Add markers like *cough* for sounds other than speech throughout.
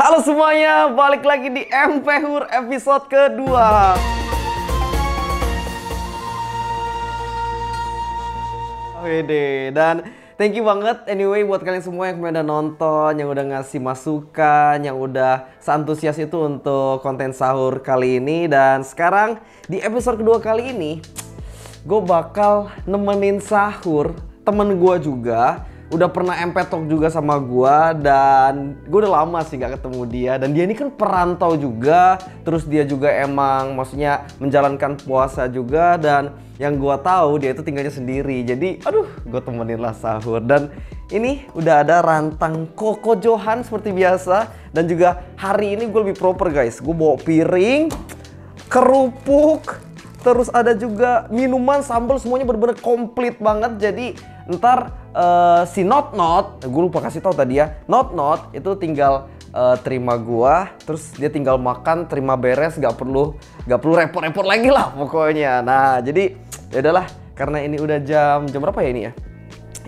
Halo semuanya, balik lagi di MP Hur episode kedua. Oke deh, dan thank you banget anyway buat kalian semua yang udah nonton, yang udah ngasih masukan, yang udah seantusias itu untuk konten sahur kali ini. Dan sekarang di episode kedua kali ini, gue bakal nemenin sahur temen gue juga udah pernah empetok juga sama gua dan gua udah lama sih gak ketemu dia dan dia ini kan perantau juga terus dia juga emang maksudnya menjalankan puasa juga dan yang gua tahu dia itu tinggalnya sendiri jadi aduh gua temenin lah sahur dan ini udah ada rantang Koko Johan seperti biasa dan juga hari ini gue lebih proper guys gue bawa piring kerupuk terus ada juga minuman sambal semuanya bener-bener komplit banget jadi ntar uh, si not not gue lupa kasih tau tadi ya not not itu tinggal uh, terima gua terus dia tinggal makan terima beres nggak perlu nggak perlu repot-repot lagi lah pokoknya nah jadi ya udahlah karena ini udah jam jam berapa ya ini ya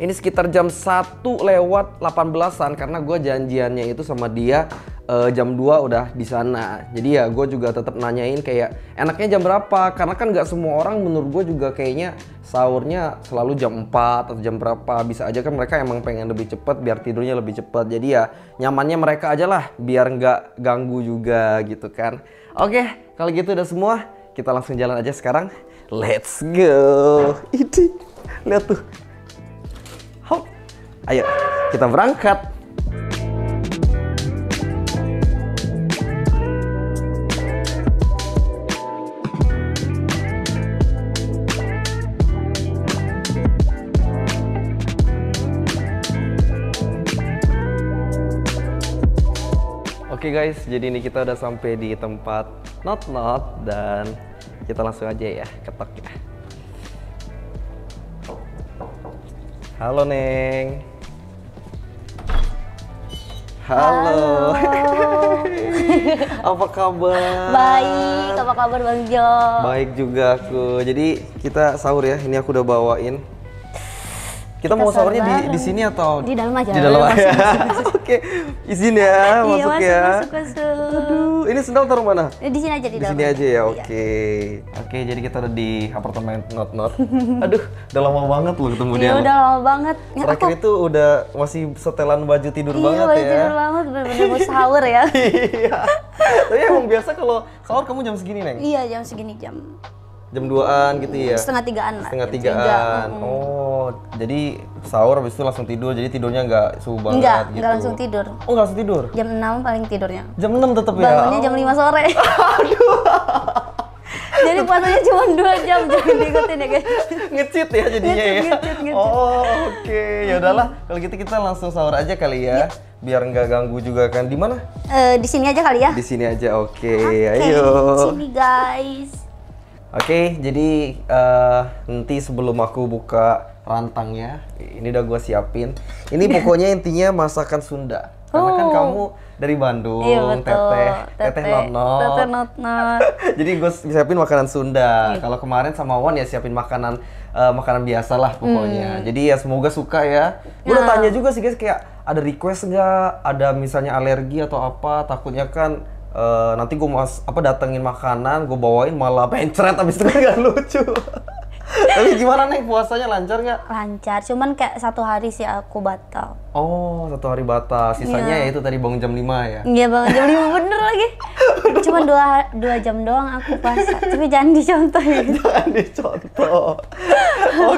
ini sekitar jam 1 lewat 18-an karena gue janjiannya itu sama dia uh, jam 2 udah di sana. Jadi ya gue juga tetap nanyain kayak enaknya jam berapa karena kan nggak semua orang menurut gue juga kayaknya sahurnya selalu jam 4 atau jam berapa. Bisa aja kan mereka emang pengen lebih cepet biar tidurnya lebih cepet Jadi ya nyamannya mereka aja lah biar nggak ganggu juga gitu kan. Oke, kalau gitu udah semua, kita langsung jalan aja sekarang. Let's go. Ini lihat tuh Hop. Ayo, kita berangkat. Oke okay guys, jadi ini kita udah sampai di tempat not not dan kita langsung aja ya ketok ya. Halo Neng. Halo. Halo. *laughs* apa kabar? Baik, apa kabar Bang Jo? Baik juga aku. Jadi kita sahur ya. Ini aku udah bawain kita, mau sahurnya di di sini atau di dalam aja di dalam aja *laughs* oke izin ya iya, masuk, ya masuk, ini sendal taruh mana eh, di sini aja di, di sini aja ya iya. oke oke jadi kita ada di apartemen not not *laughs* aduh udah lama banget loh ketemu dia iya, udah lama banget ya, terakhir itu udah masih setelan baju tidur iya, banget baju ya tidur banget Benar-benar mau sahur ya *laughs* iya tapi emang biasa kalau sahur kamu jam segini neng iya jam segini jam jam duaan gitu ya setengah tigaan lah setengah tigaan oh jadi sahur habis itu langsung tidur. Jadi tidurnya nggak subuh banget enggak, gitu. Enggak, langsung tidur. Oh, nggak langsung tidur. Jam 6 paling tidurnya. Jam 6 tetap ya. Bangunnya jam 5 sore. *laughs* Aduh. *laughs* jadi puasanya cuma dua jam jadi diikutin ya guys ngecit ya jadinya ngecit, ya ngecit, ngecit. oh oke okay. ya udahlah kalau gitu kita langsung sahur aja kali ya, yep. Iya. biar nggak ganggu juga kan di mana uh, di sini aja kali ya di sini aja oke okay. okay. ayo sini guys oke okay, jadi uh, nanti sebelum aku buka rantangnya. Ini udah gue siapin. Ini pokoknya intinya masakan Sunda. Karena kan oh. kamu dari Bandung, iya, betul. teteh, teteh not. Teteh not. *laughs* Jadi gue siapin makanan Sunda. Iya. Kalau kemarin sama Wan ya siapin makanan uh, makanan biasa lah pokoknya. Hmm. Jadi ya semoga suka ya. Gue udah nah. tanya juga sih guys kayak ada request nggak? Ada misalnya alergi atau apa? Takutnya kan uh, nanti gue mas apa datengin makanan, gue bawain malah *laughs* pencret abis itu kan gak lucu. *laughs* *laughs* Tapi gimana nih puasanya lancar nggak? Lancar, cuman kayak satu hari sih aku batal. Oh, satu hari batal. Sisanya yeah. ya itu tadi bangun jam 5 ya? Iya bangun jam 5 *laughs* bener lagi. Cuma dua, dua jam doang aku puasa. Tapi jangan dicontoh ya. *laughs* jangan dicontoh.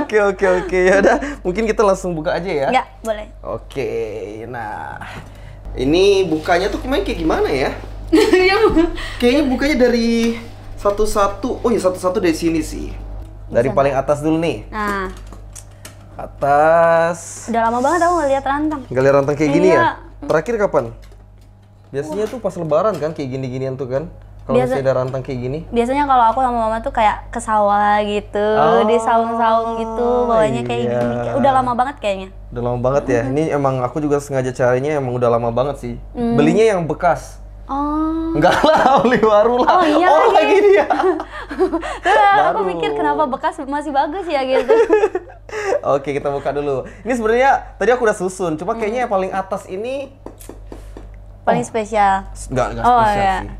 Oke oke oke. Yaudah, mungkin kita langsung buka aja ya? Nggak, boleh. Oke, nah ini bukanya tuh kemarin kayak gimana ya? Iya, Kayaknya bukanya dari satu-satu. Oh ya satu-satu dari sini sih. Dari Bisa. paling atas dulu nih. Nah. Atas. Udah lama banget aku nggak lihat rantang. Gak lihat rantang kayak iya. gini ya? Iya. Terakhir kapan? Biasanya Wah. tuh pas lebaran kan kayak gini-ginian tuh kan? Kalau Biasa, ada rantang kayak gini? Biasanya kalau aku sama mama tuh kayak ke sawah gitu, oh, di saung-saung gitu, bawahnya iya. kayak gini. Udah lama banget kayaknya. Udah lama banget ya. Ini emang aku juga sengaja carinya emang udah lama banget sih. Mm. Belinya yang bekas. Oh. Enggak lah, *laughs* oli baru lah. Oh iya oh, lagi dia. Terus *laughs* aku mikir kenapa bekas masih bagus ya gitu. *laughs* Oke, kita buka dulu. Ini sebenarnya tadi aku udah susun, cuma hmm. kayaknya yang paling atas ini paling oh. spesial. Enggak, enggak oh, spesial iya. sih.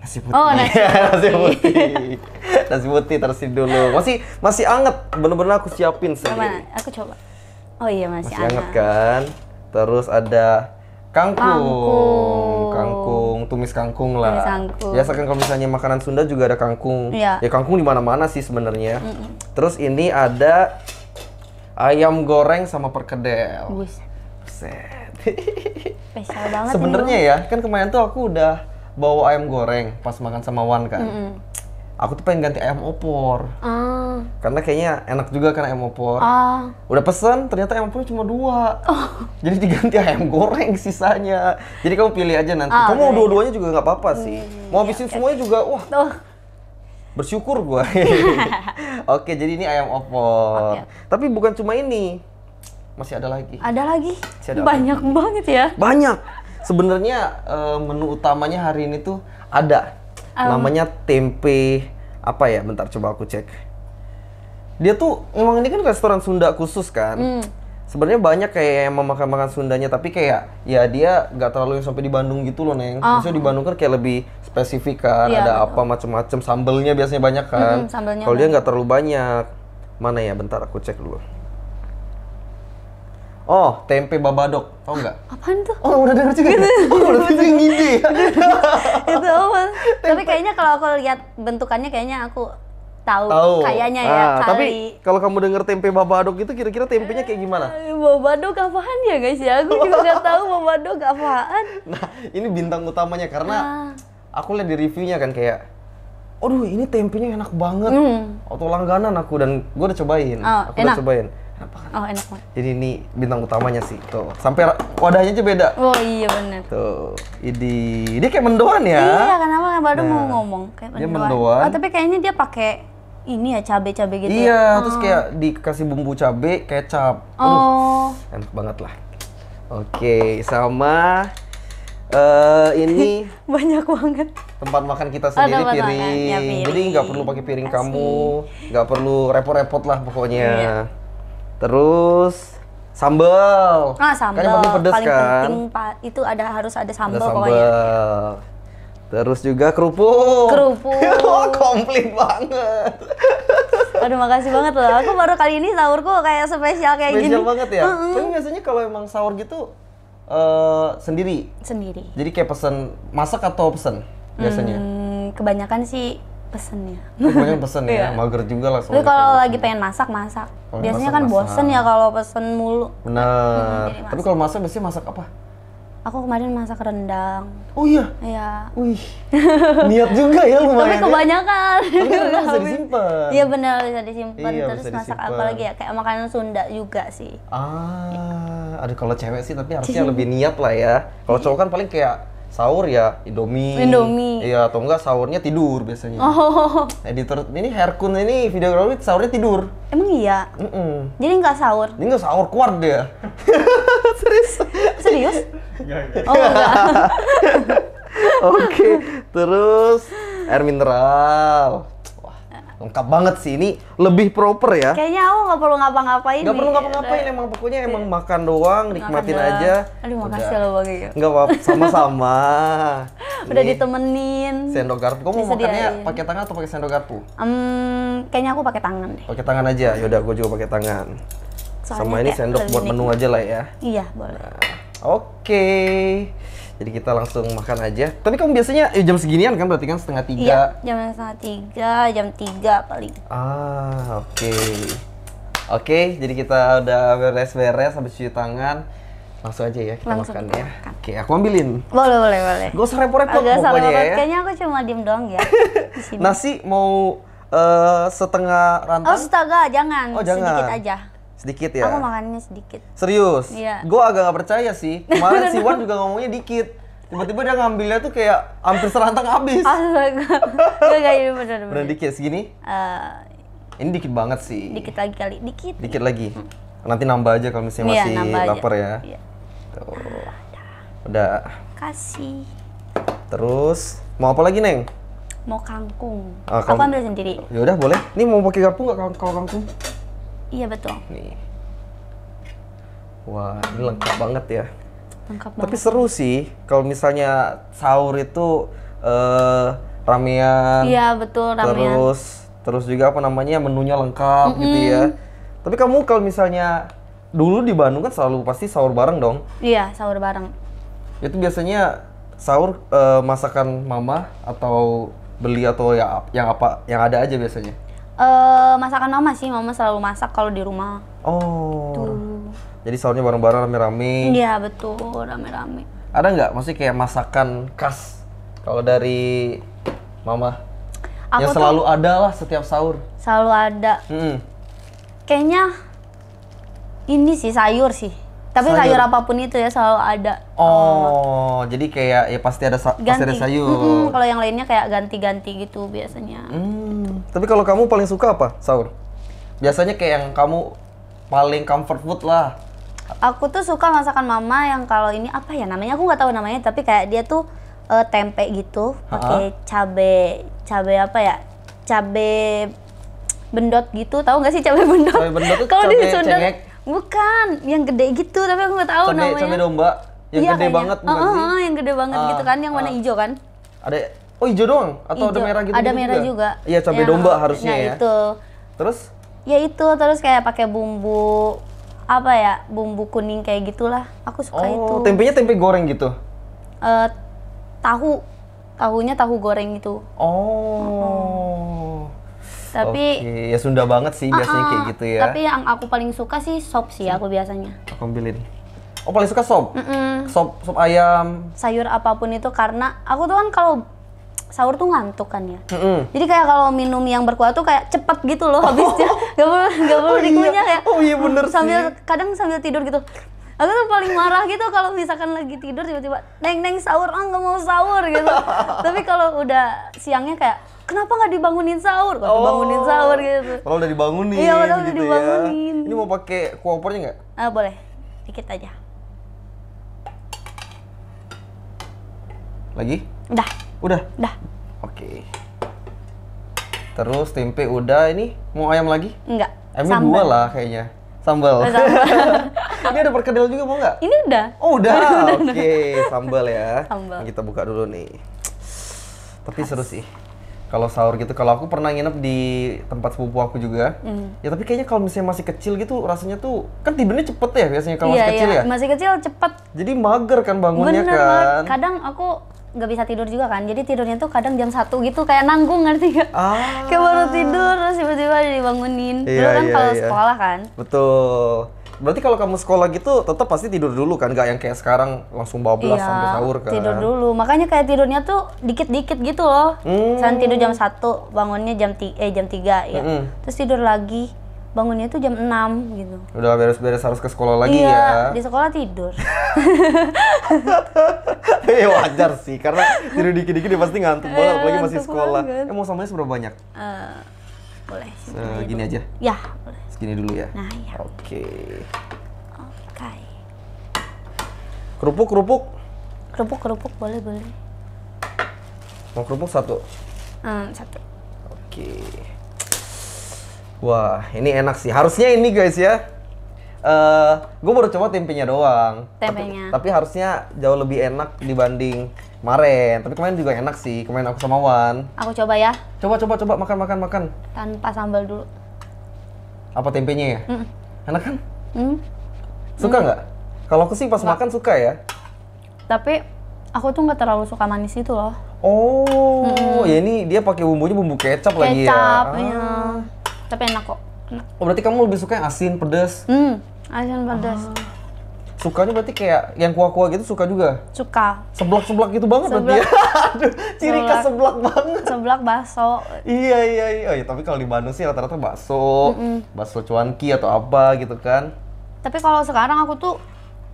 Nasi putih. Oh, nasi putih. nasi putih. nasi putih tersin dulu. Masih masih anget, bener-bener aku siapin sendiri. Mana? Aku coba. Oh iya, masih, masih anget. anget kan? Terus ada kangkung. Kangkung tumis kangkung lah. Tumis kangkung. Ya saking kalau misalnya makanan Sunda juga ada kangkung. Ya, ya kangkung di mana-mana sih sebenarnya. Mm -mm. Terus ini ada ayam goreng sama perkedel. *laughs* Sebenarnya ya, kan kemarin tuh aku udah bawa ayam goreng pas makan sama Wan kan. Mm -mm aku tuh pengen ganti ayam opor. Uh. Karena kayaknya enak juga kan ayam opor. Uh. Udah pesen, ternyata ayam opor cuma dua. Uh. Jadi diganti ayam goreng sisanya. Jadi kamu pilih aja nanti. Uh, kamu mau dua-duanya juga nggak apa-apa hmm, sih. Iya, mau habisin okay. Iya, iya. semuanya juga, wah. Bersyukur gue. *laughs* Oke, jadi ini ayam opor. Okay. Tapi bukan cuma ini. Masih ada lagi. Ada lagi? ada Banyak lagi. banget ya. Banyak. Sebenarnya uh, menu utamanya hari ini tuh ada um, namanya tempe apa ya bentar coba aku cek dia tuh memang ini kan restoran Sunda khusus kan mm. sebenarnya banyak kayak yang memakan makan Sundanya tapi kayak ya dia nggak terlalu yang sampai di Bandung gitu loh neng oh. di Bandung kan kayak lebih spesifik kan iya, yeah, ada betul. apa macam-macam sambelnya biasanya banyak kan mm -hmm, kalau dia nggak terlalu banyak mana ya bentar aku cek dulu Oh, tempe babadok, tau nggak? Apaan tuh? Oh, udah denger juga. Gitu. Ya? *laughs* Oh, udah denger juga ya. Itu apa? Tapi kayaknya kalau aku lihat bentukannya kayaknya aku tahu, tahu. kayaknya ya, ah, ya kali. Tapi kalau kamu denger tempe babadok itu kira-kira tempenya kayak gimana? Eh, babadok apaan ya guys ya? Aku juga nggak tahu babadok apaan. Nah, ini bintang utamanya karena ah. aku lihat di reviewnya kan kayak Aduh, ini tempenya enak banget. Mm. Auto langganan aku dan gue udah cobain. Oh, aku enak. udah cobain. Apa? Kan? Oh enak banget. Jadi ini bintang utamanya sih tuh. Sampai wadahnya aja beda. Oh iya benar. Tuh, ini dia kayak mendoan ya? Iya kenapa baru nah, mau ngomong kayak mendoan. Dia mendoan. Oh tapi kayaknya dia pakai ini ya cabai-cabai gitu. Ya? Iya, hmm. terus kayak dikasih bumbu cabai, kecap. Oh. Aduh, oh. enak banget lah. Oke, sama uh, ini *laughs* banyak banget tempat makan kita sendiri piring. Ya, piring. Jadi nggak perlu pakai piring Asli. kamu, nggak perlu repot-repot lah pokoknya. Iya. Terus sambal. Ah, kan sambal. Kan paling pedes kan. penting itu ada harus ada sambal, ada sambel. Terus juga kerupuk. Kerupuk. *laughs* komplit banget. *laughs* Aduh makasih banget loh. Aku baru kali ini sahurku kayak spesial kayak spesial gini. Spesial banget ya. Mm-hmm. Tapi biasanya kalau emang sahur gitu uh, sendiri. Sendiri. Jadi kayak pesen masak atau pesen biasanya? Hmm, kebanyakan sih pesennya. Kebanyakan pesen ya, iya. mager juga langsung. Tapi kalau lagi pengen masak masak. Kalo biasanya masak, kan masak. bosen ya kalau pesen mulu. Benar. Tapi kalau masak biasanya masak apa? Aku kemarin masak rendang. Oh iya. Iya. Wih. Niat juga ya lumayan. Tapi ya. kebanyakan. Tapi kan rendang bisa disimpan. Iya benar bisa disimpan. Iya, Terus bisa masak disimpan. apa lagi ya? Kayak makanan Sunda juga sih. Ah, ya. aduh kalau cewek sih tapi harusnya *laughs* lebih niat lah ya. Kalau cowok kan paling kayak sahur ya Indomie. Indomie. Iya atau enggak sahurnya tidur biasanya. Oh. Editor ini Herkun ini videografer sahurnya tidur. Emang iya. Mm -mm. Jadi nggak sahur. Ini nggak sahur kuat dia. *laughs* Serius. Serius? Iya, iya. oh enggak. *laughs* Oke. Terus air mineral lengkap banget sih ini lebih proper ya kayaknya aku nggak perlu ngapa-ngapain nggak perlu ngapa-ngapain emang pokoknya iya. emang makan doang nikmatin makan aja aduh makasih loh bang Iyo nggak apa *laughs* sama-sama udah ditemenin sendok garpu kamu mau makannya pakai tangan atau pakai sendok garpu um, kayaknya aku pakai tangan deh pakai tangan aja yaudah gue juga pakai tangan Soalnya sama ini sendok buat menu aja lah ya iya boleh nah, oke okay. Jadi kita langsung makan aja. Tapi kamu biasanya eh, jam seginian kan berarti kan setengah tiga? Iya, jam setengah tiga, jam tiga paling. Ah, oke. Okay. Oke, okay, jadi kita udah beres-beres habis cuci tangan. Langsung aja ya kita langsung makan ya. Oke, okay, aku ambilin. Boleh, boleh, boleh. Gak usah repot-repot pokoknya repot. ya. Kayaknya aku cuma diem doang ya. *laughs* Nasi mau uh, setengah rantang? Oh, setengah, jangan. Oh, jangan. Sedikit aja. Sedikit ya? Aku makannya sedikit. Serius? Iya. Gue agak gak percaya sih. *laughs* Kemarin si Wan juga ngomongnya dikit. Tiba-tiba dia ngambilnya tuh kayak hampir serantang habis. Astaga. Gue gak ini bener-bener. Bener dikit segini? Uh, ini dikit banget sih. Dikit lagi kali. Dikit. Dikit lagi. Nanti nambah aja kalau misalnya iya, masih lapar aja. ya. Iya. Tuh. Ah, udah. Kasih. Terus mau apa lagi, Neng? Mau kangkung. Ah, kangkung. Aku ambil sendiri. Ya udah boleh. Ini mau pakai garpu nggak kalau kangkung? Iya betul. Nih. Wah, ini lengkap banget ya. Lengkap banget. Tapi seru sih kalau misalnya sahur itu uh, eh, ramean. Iya, betul ramean. Terus terus juga apa namanya menunya lengkap mm -hmm. gitu ya. Tapi kamu kalau misalnya dulu di Bandung kan selalu pasti sahur bareng dong? Iya, sahur bareng. Itu biasanya sahur uh, masakan mama atau beli atau ya yang apa yang ada aja biasanya? uh, masakan mama sih mama selalu masak kalau di rumah oh Tuh. jadi sahurnya bareng-bareng rame-rame iya betul rame-rame ada nggak maksudnya kayak masakan khas kalau dari mama Aku yang selalu ada lah setiap sahur selalu ada hmm. kayaknya ini sih sayur sih tapi sayur. sayur apapun itu ya selalu ada. Oh, um, jadi kayak ya pasti ada ganti. pasti ada sayur. Mm -hmm. kalau yang lainnya kayak ganti-ganti gitu biasanya. Mm. Tapi kalau kamu paling suka apa sahur? Biasanya kayak yang kamu paling comfort food lah. Aku tuh suka masakan mama yang kalau ini apa ya namanya aku nggak tahu namanya tapi kayak dia tuh uh, tempe gitu pakai cabe cabe apa ya cabe bendot gitu tahu nggak sih cabe bendot? Cabe bendot *laughs* kalau di Sunda bukan yang gede gitu tapi aku nggak tahu cabe, namanya. Cabe domba yang ya, gede kayaknya. banget. Oh, uh, uh, yang gede banget uh, gitu kan yang warna ah, hijau kan? Ah. Ada Oh hijau doang atau hijau. ada merah gitu? Ada merah juga. Iya cabai ya, domba harusnya nah, ya. itu. Terus? Ya itu terus kayak pakai bumbu apa ya bumbu kuning kayak gitulah. Aku suka oh, itu. tempenya tempe goreng gitu? Uh, tahu tahunya tahu goreng itu. Oh. Uh-huh. Tapi okay. ya Sunda banget sih biasanya uh, uh, kayak gitu ya. Tapi yang aku paling suka sih sop sih aku biasanya. Aku ambilin. Oh paling suka sop. Mm -mm. Sop sop ayam. Sayur apapun itu karena aku tuh kan kalau sahur tuh ngantuk kan ya. Mm -hmm. Jadi kayak kalau minum yang berkuah tuh kayak cepet gitu loh habisnya. Oh. *laughs* Gak perlu gak perlu oh iya. dikunyah iya. ya. Oh iya bener mm, sambil, Kadang sambil tidur gitu. Aku tuh paling marah gitu kalau misalkan lagi tidur tiba-tiba neng neng sahur, ah oh, nggak mau sahur gitu. *laughs* Tapi kalau udah siangnya kayak kenapa nggak dibangunin sahur? Kok oh. dibangunin sahur gitu. Kalau udah dibangunin. Iya, kalau udah gitu ya. dibangunin. Ya. Ini mau pakai kuopernya nggak? Ah, boleh. Dikit aja. Lagi? Udah. Udah? Udah. Oke. Terus tempe udah, ini mau ayam lagi? Enggak. Ayamnya sambal. dua lah kayaknya. Sambal. Oh, sambal. *laughs* ini ada perkedel juga mau nggak? Ini udah. Oh udah, *laughs* udah oke. Okay. Sambal ya. Sambal. Kita buka dulu nih. Tapi Kas. seru sih. Kalau sahur gitu, kalau aku pernah nginep di tempat sepupu aku juga, mm. ya tapi kayaknya kalau misalnya masih kecil gitu rasanya tuh kan tidurnya cepet ya biasanya kalau yeah, masih kecil yeah. ya. Masih kecil cepet. Jadi mager kan bangunnya Bener, kan. Kadang aku nggak bisa tidur juga kan jadi tidurnya tuh kadang jam satu gitu kayak nanggung ngerti gak ah. kayak baru tidur terus tiba-tiba dibangunin iya, kan iya, kalau iya. sekolah kan betul berarti kalau kamu sekolah gitu tetap pasti tidur dulu kan gak yang kayak sekarang langsung bawa belas iya, sampai sahur kan tidur dulu makanya kayak tidurnya tuh dikit-dikit gitu loh hmm. Saat tidur jam satu bangunnya jam tiga, eh jam tiga ya -hmm. terus tidur lagi bangunnya tuh jam 6 gitu. Udah beres-beres harus ke sekolah lagi iya, ya. di sekolah tidur. eh *laughs* wajar sih karena tidur dikit-dikit pasti ngantuk banget apalagi masih sekolah. Banget. Eh mau samanya seberapa banyak? Uh, boleh. Segini aja. Ya, boleh. Segini dulu ya. Nah, ya. Oke. okay. Oke. Okay. Kerupuk, kerupuk. Kerupuk, kerupuk boleh, boleh. Mau kerupuk satu? Hmm, satu. Oke. Okay. Wah, ini enak sih. Harusnya ini guys ya. Uh, eh, gue baru coba tempenya doang. Tempenya. Tapi, tapi harusnya jauh lebih enak dibanding kemarin. Tapi kemarin juga enak sih. Kemarin aku sama Wan. Aku coba ya. Coba coba coba makan makan makan. Tanpa sambal dulu. Apa tempenya ya? Mm. Enak kan? Mm. Suka mm. nggak? Mm. Kalau aku sih pas Enggak. makan suka ya. Tapi aku tuh nggak terlalu suka manis itu loh. Oh, hmm. ya ini dia pakai bumbunya bumbu kecap, kecap lagi ya. Kecapnya. Ah. Iya tapi enak kok enak. oh berarti kamu lebih suka yang asin pedas hmm asin pedas Oh. Sukanya berarti kayak yang kuah-kuah gitu suka juga? Suka. Seblak-seblak gitu banget seblak. berarti ya? Aduh, ciri khas seblak banget. Seblak bakso. iya, iya, iya. Oh, ya, tapi kalau di Bandung sih rata-rata bakso, mm -mm. bakso cuanki atau apa gitu kan. Tapi kalau sekarang aku tuh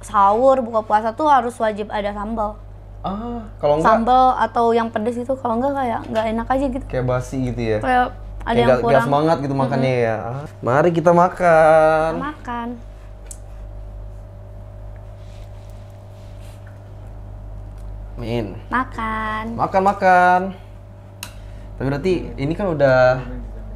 sahur, buka puasa tuh harus wajib ada sambal. Ah, kalau enggak sambal atau yang pedes itu kalau enggak kayak enggak enak aja gitu. Kayak basi gitu ya. Kayak ada yang kurang. Gak semangat gitu makannya mm -hmm. ya. mari kita makan. Kita makan. Min. Makan. Makan makan. Tapi berarti ini kan udah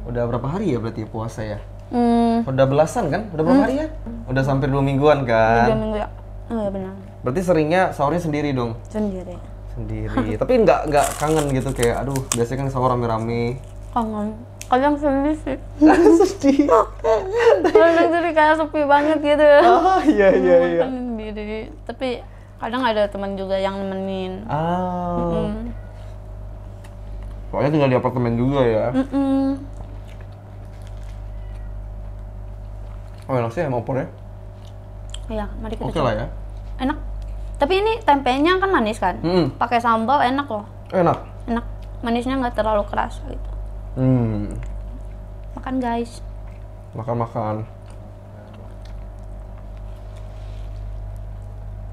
udah berapa hari ya berarti ya puasa ya? Hmm. Udah belasan kan? Udah berapa hmm. hari ya? Udah hampir dua mingguan kan? Dua minggu ya. Oh, iya, benar. Berarti seringnya sahurnya sendiri dong? Sendiri. Sendiri. *laughs* Tapi nggak nggak kangen gitu kayak aduh biasanya kan sahur rame-rame. Kangen kadang sedih sih *laughs* sedih kadang jadi kayak sepi banget gitu oh iya iya iya sendiri tapi kadang ada teman juga yang nemenin ah mm. pokoknya tinggal di apartemen juga ya mm -mm. oh enak sih emang opornya iya mari kita oke okay lah ya enak tapi ini tempenya kan manis kan mm. pakai sambal enak loh enak enak manisnya nggak terlalu keras gitu Hmm. Makan guys. Makan makan.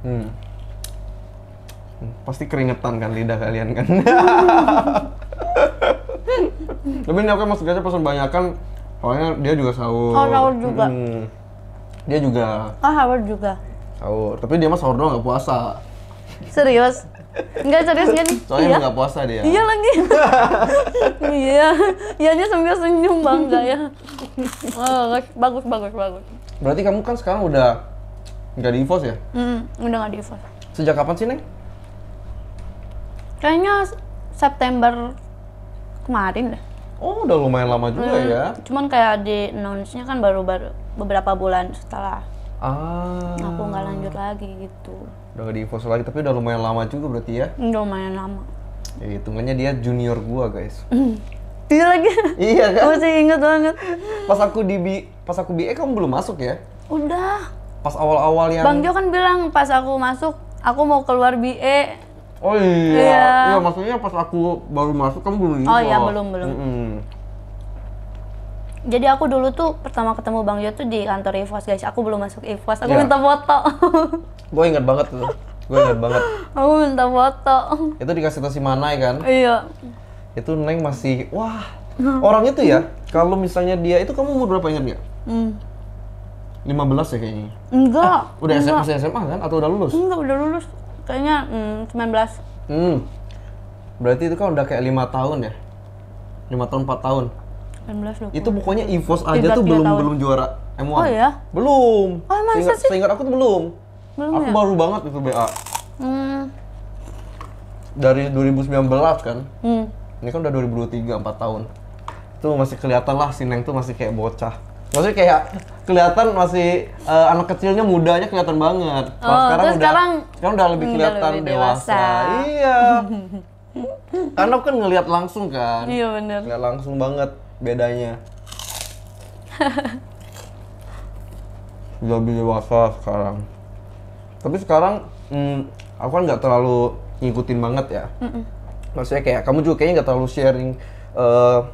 Hmm. hmm. Pasti keringetan kan lidah kalian kan. *laughs* Tapi ini aku emang Gaca pesan banyak kan soalnya dia juga sahur. Oh, sahur juga. Hmm. Dia juga. Oh, sahur juga. Sahur. Tapi dia mah sahur doang gak puasa. Serius? Enggak serius enggak nih? Soalnya iya. puasa dia. Iya lagi. *laughs* iya. Iya dia sambil senyum bangga ya. Oh, bagus bagus bagus. Berarti kamu kan sekarang udah nggak divorce ya? Hmm, udah nggak divorce. Sejak kapan sih neng? Kayaknya September kemarin deh. Oh, udah lumayan lama juga hmm, ya. Cuman kayak di announce-nya kan baru-baru beberapa bulan setelah Ah. Aku nggak lanjut lagi gitu. Udah gak di lagi, tapi udah lumayan lama juga berarti ya? Lumayan lama. Ya hitungannya dia junior gua guys. Hmm. dia lagi. Iya kan? Aku masih inget banget. Pas aku di B, pas aku BE kamu belum masuk ya? Udah. Pas awal-awal yang Bang Jo kan bilang pas aku masuk, aku mau keluar BE. Oh iya. Iya, iya maksudnya pas aku baru masuk kamu belum Oh iya, belum belum. Mm -mm jadi aku dulu tuh pertama ketemu Bang Jo tuh di kantor Evos guys. Aku belum masuk Evos. Aku yeah. minta foto. *laughs* gue ingat banget tuh. Gue ingat banget. Aku minta foto. Itu dikasih tahu si Manai kan? Iya. Itu Neng masih wah. Orang itu ya, kalau misalnya dia itu kamu umur berapa ingat nggak? Hmm. 15 ya kayaknya. Enggak. Ah, udah enggak. SMA, SMA kan atau udah lulus? Enggak, udah lulus. Kayaknya hmm, sembilan belas. Hmm. Berarti itu kan udah kayak lima tahun ya? lima tahun, empat tahun. 18 20. Itu pokoknya Evos aja tuh belum tahun. belum juara M1. Oh ya? Belum. Oh, masa seingat, sih? Seingat aku tuh belum. Belum Aku ya? baru banget itu BA. Hmm. Dari 2019 kan? Hmm. Ini kan udah 2023 4 tahun. Itu masih kelihatan lah si Neng tuh masih kayak bocah. Maksudnya kayak kelihatan masih uh, anak kecilnya mudanya kelihatan banget. Oh, oh, sekarang udah sekarang, sekarang udah lebih kelihatan lebih dewasa. dewasa. Iya. *laughs* Karena aku kan ngelihat langsung kan. Iya benar. Ngelihat langsung banget bedanya lebih dewasa sekarang tapi sekarang hmm, aku kan nggak terlalu ngikutin banget ya Mm-mm. maksudnya kayak kamu juga kayaknya nggak terlalu sharing uh,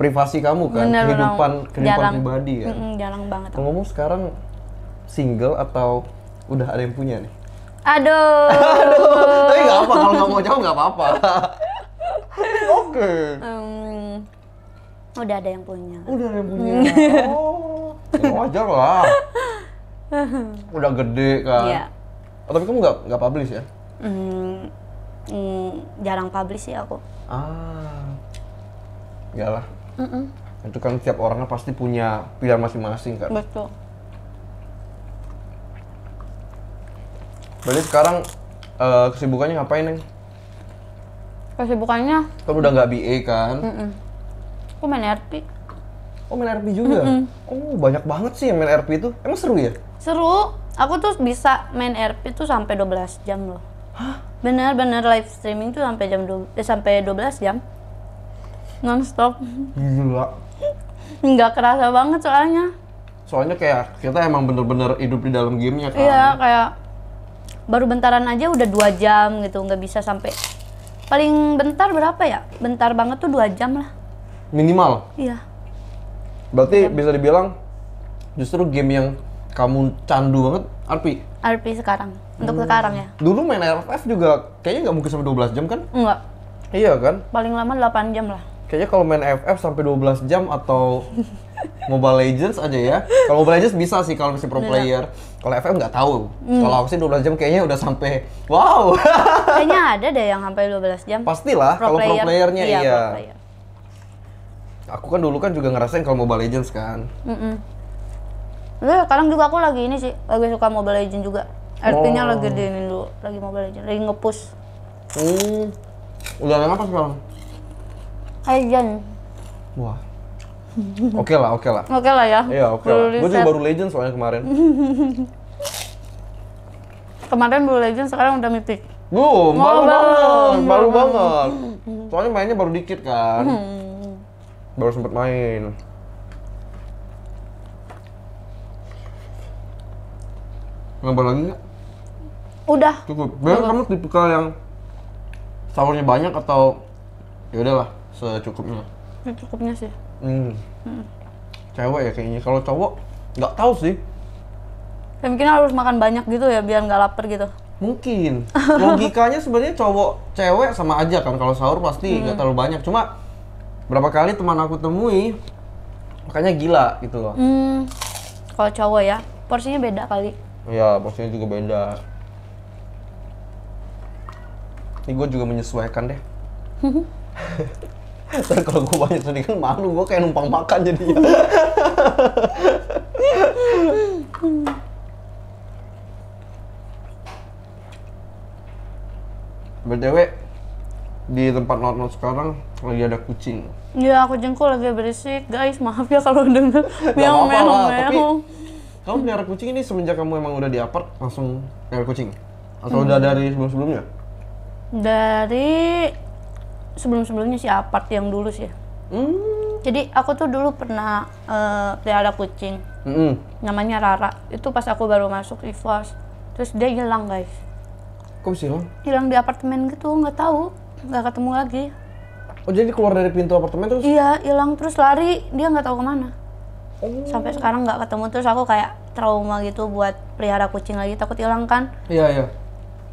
privasi kamu kan Bener, kehidupan kehidupan pribadi kan mm jarang banget ngomong sekarang single atau udah ada yang punya nih aduh *laughs* aduh tapi eh, nggak apa kalau nggak mau jawab nggak apa-apa *laughs* oke okay. um, Udah ada yang punya. Udah ada yang punya. Iya. oh, ya wajar lah. *laughs* Udah gede kan. Iya. Oh, tapi kamu nggak nggak publish ya? Hmm, mm, jarang publish sih aku. Ah, ya lah. Mm -mm. Itu kan tiap orangnya pasti punya pilihan masing-masing kan. Betul. Berarti sekarang uh, kesibukannya ngapain, Neng? Kesibukannya? Kan udah nggak BA kan? Mm -mm Aku main RP. Oh main RP juga? Mm -hmm. Oh banyak banget sih main RP itu. Emang seru ya? Seru. Aku tuh bisa main RP tuh sampai 12 jam loh. Bener-bener live streaming tuh sampai jam 12, eh, sampai 12 jam. Nonstop. Gila. Nggak kerasa banget soalnya. Soalnya kayak kita emang bener-bener hidup di dalam gamenya kan? Iya kayak baru bentaran aja udah dua jam gitu nggak bisa sampai paling bentar berapa ya bentar banget tuh dua jam lah minimal iya berarti iya. bisa dibilang justru game yang kamu candu banget RP RP sekarang untuk hmm. sekarang ya dulu main RFF juga kayaknya nggak mungkin sampai 12 jam kan enggak iya kan paling lama 8 jam lah kayaknya kalau main FF sampai 12 jam atau *laughs* Mobile Legends aja ya. Kalau Mobile Legends bisa sih kalau masih pro Bener. player. Kalau FF nggak tahu. Hmm. Kalau aku sih 12 jam kayaknya udah sampai wow. kayaknya *laughs* ada deh yang sampai 12 jam. Pastilah kalau pro playernya iya. iya. Pro player aku kan dulu kan juga ngerasain kalau Mobile Legends kan. Mm -mm. sekarang juga aku lagi ini sih, lagi suka Mobile Legends juga. Artinya oh. lagi ini dulu, lagi Mobile Legends, lagi ngepush. Hmm. Udah lama apa sekarang? Legend. Wah. Oke okay lah, oke okay lah. Oke okay lah ya. Iya, oke okay lah. Gue juga baru Legend soalnya kemarin. *laughs* kemarin baru Legend, sekarang udah mythic. Belum, baru, oh, banget, baru banget. Soalnya mainnya baru dikit kan. Hmm baru sempat main nambah lagi gak? udah cukup biasanya kamu tipikal yang sahurnya banyak atau ya udahlah secukupnya secukupnya sih hmm. hmm. cewek ya kayaknya kalau cowok nggak tahu sih ya, mungkin harus makan banyak gitu ya biar nggak lapar gitu mungkin *laughs* logikanya sebenarnya cowok cewek sama aja kan kalau sahur pasti nggak hmm. terlalu banyak cuma berapa kali teman aku temui makanya gila gitu loh hmm, kalau cowok ya porsinya beda kali iya porsinya juga beda ini gue juga menyesuaikan deh *laughs* Ntar kalau gue banyak sedih kan malu, gue kayak numpang makan jadi. Ya. *laughs* BTW, di tempat nonton sekarang lagi ada kucing. Iya, kucingku lagi berisik, guys. Maaf ya kalau denger meong meong meong. Kamu pelihara kucing ini semenjak kamu emang udah di apart langsung pelihara kucing? Atau hmm. udah dari sebelum-sebelumnya? Dari sebelum-sebelumnya sih apart yang dulu sih. Hmm. Jadi aku tuh dulu pernah uh, pelihara kucing. -hmm. Namanya Rara. Itu pas aku baru masuk IFOS. Terus dia hilang, guys. Kok bisa hilang? Hilang di apartemen gitu, nggak tahu nggak ketemu lagi oh jadi keluar dari pintu apartemen terus iya hilang terus lari dia nggak tahu kemana oh. sampai sekarang nggak ketemu terus aku kayak trauma gitu buat pelihara kucing lagi takut hilang kan iya iya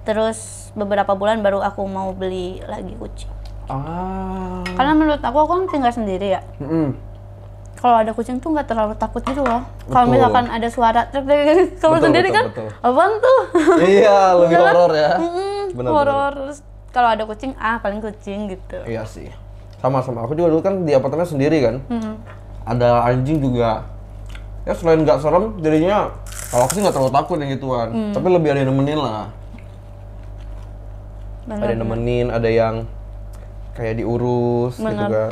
terus beberapa bulan baru aku mau beli lagi kucing ah karena menurut aku aku kan tinggal sendiri ya mm -hmm. kalau ada kucing tuh nggak terlalu takut gitu loh kalau misalkan ada suara terus sendiri betul, kan betul. apaan tuh iya lebih horor ya mm -hmm, horor kalau ada kucing ah paling kucing gitu iya sih sama sama aku juga dulu kan di apartemen sendiri kan hmm. ada anjing juga ya selain nggak serem jadinya kalau aku sih nggak terlalu takut yang gituan hmm. tapi lebih ada yang nemenin lah Bener. ada yang nemenin ada yang kayak diurus Bener. gitu kan